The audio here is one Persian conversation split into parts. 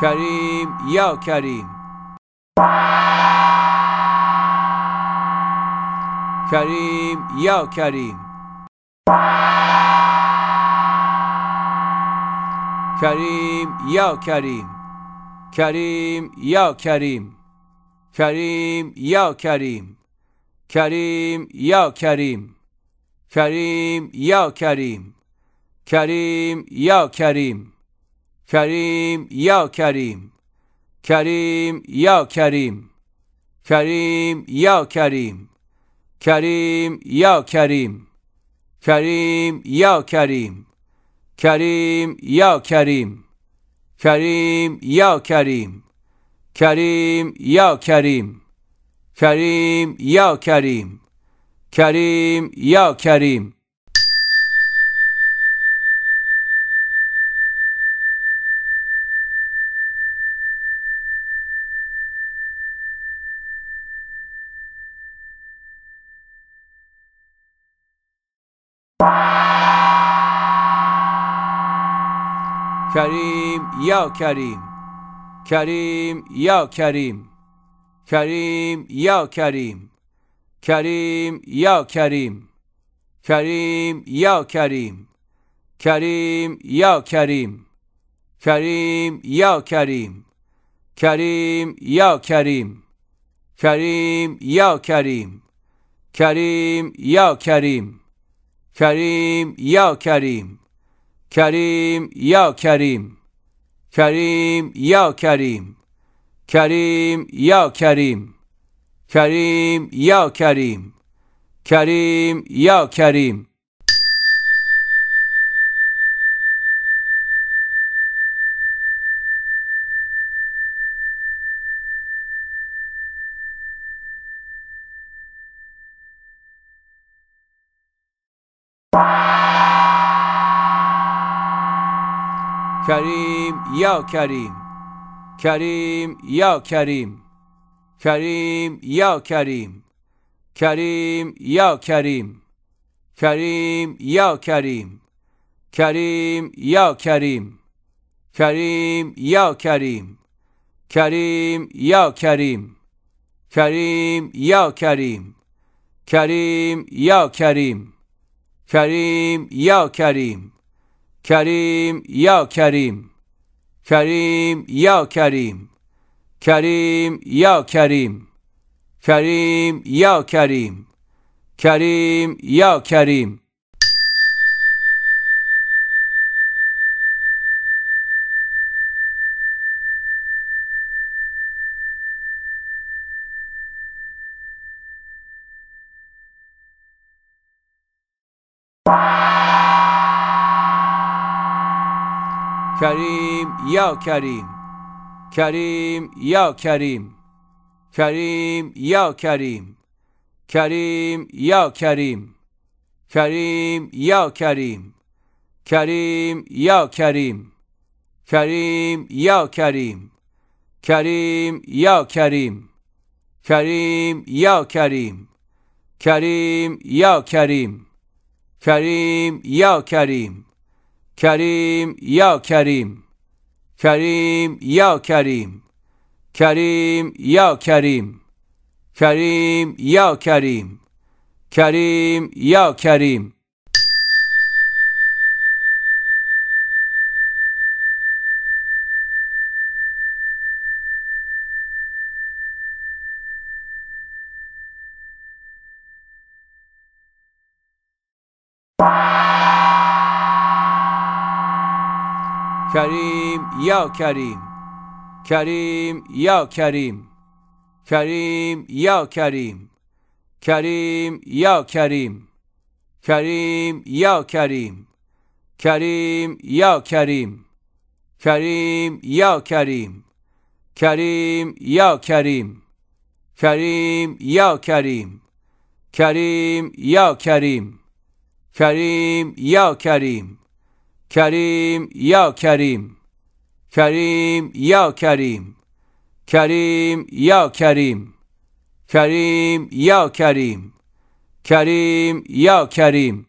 کریم یا کریم کریم یا کریم کریم یا کریم کریم یا کریم کریم یا کریم کریم یا کریم کریم یا کریم کریم یا کریم کریم یا کریم کریم یا کریم کریم یا کریم کریم یا کریم کریم یا کریم کریم یا کریم کریم یا کریم کریم یا کریم کریم یا کریم کریم یا کریم کریم یا کریم کریم یا کریم کریم یا کریم کریم یا کریم کریم یا کریم کریم یا کریم کریم یا کریم کریم یا کریم کریم یا کریم کریم یا کریم کریم یا کریم کریم یا کریم کریم یا کریم کریم یا کریم کریم یا کریم کریم یا کریم کریم یا کریم کریم یا کریم کریم یا کریم کریم یا کریم کریم یا کریم کریم یا کریم کریم یا کریم کریم یا کریم کریم یا کریم کریم یا کریم کریم یا کریم کریم یا کریم کریم یا کریم کریم یا کریم کریم یا کریم کریم یا کریم کریم یا کریم کریم یا کریم کریم یا کریم کریم یا کریم کریم یا کریم کریم یا کریم کریم یا کریم کریم یا کریم کریم یا کریم کریم یا کریم کریم یا کریم کریم یا کریم کریم یا کریم کریم یا کریم کریم یا کریم کریم یا کریم کریم یا کریم کریم یا کریم کریم یا کریم کریم یا کریم کریم یا کریم کریم یا کریم کریم یا کریم کریم یا کریم کریم یا کریم کریم یا کریم کریم یا کریم کریم یا کریم کریم یا کریم کریم یا کریم کریم یا کریم کریم یا کریم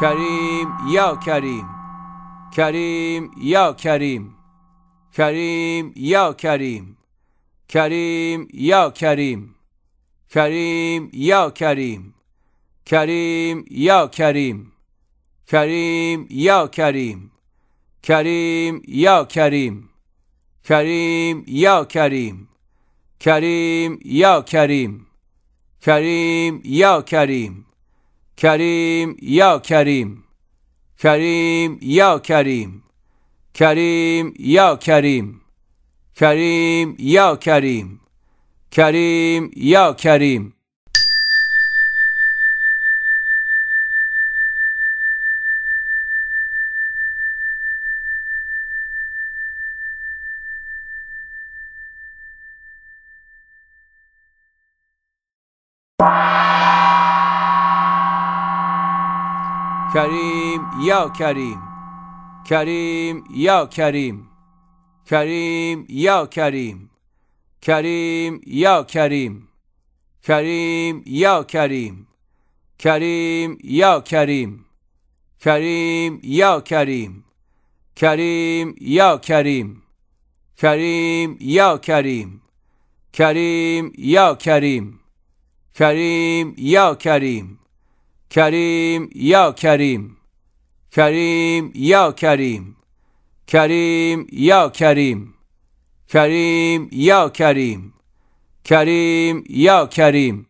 کریم یا کریم کریم یا کریم کریم یا کریم کریم یا کریم کریم یا کریم کریم یا کریم کریم یا کریم کریم یا کریم کریم یا کریم کریم یا کریم کریم یا کریم کریم یا کریم کریم یا کریم کریم یا کریم کریم یا کریم کریم یا کریم کریم یا کریم کریم یا کریم کریم یا کریم کریم یا کریم کریم یا کریم کریم یا کریم کریم یا کریم کریم یا کریم کریم یا کریم کریم یا کریم کریم یا کریم کریم یا کریم کریم یا کریم کریم یا کریم کریم یا کریم کریم یا کریم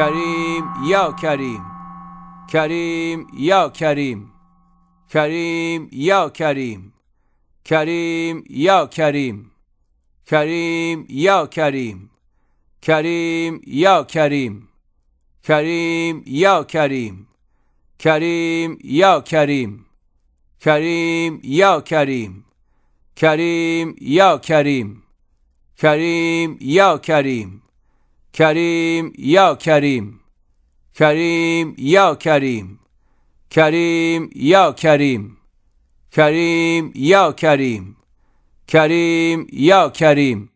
کریم یا کریم کریم یا کریم کریم یا کریم کریم یا کریم کریم یا کریم کریم یا کریم کریم یا کریم کریم یا کریم کریم یا کریم کریم یا کریم کریم یا کریم کریم یا کریم کریم یا کریم کریم یا کریم کریم یا کریم کریم یا کریم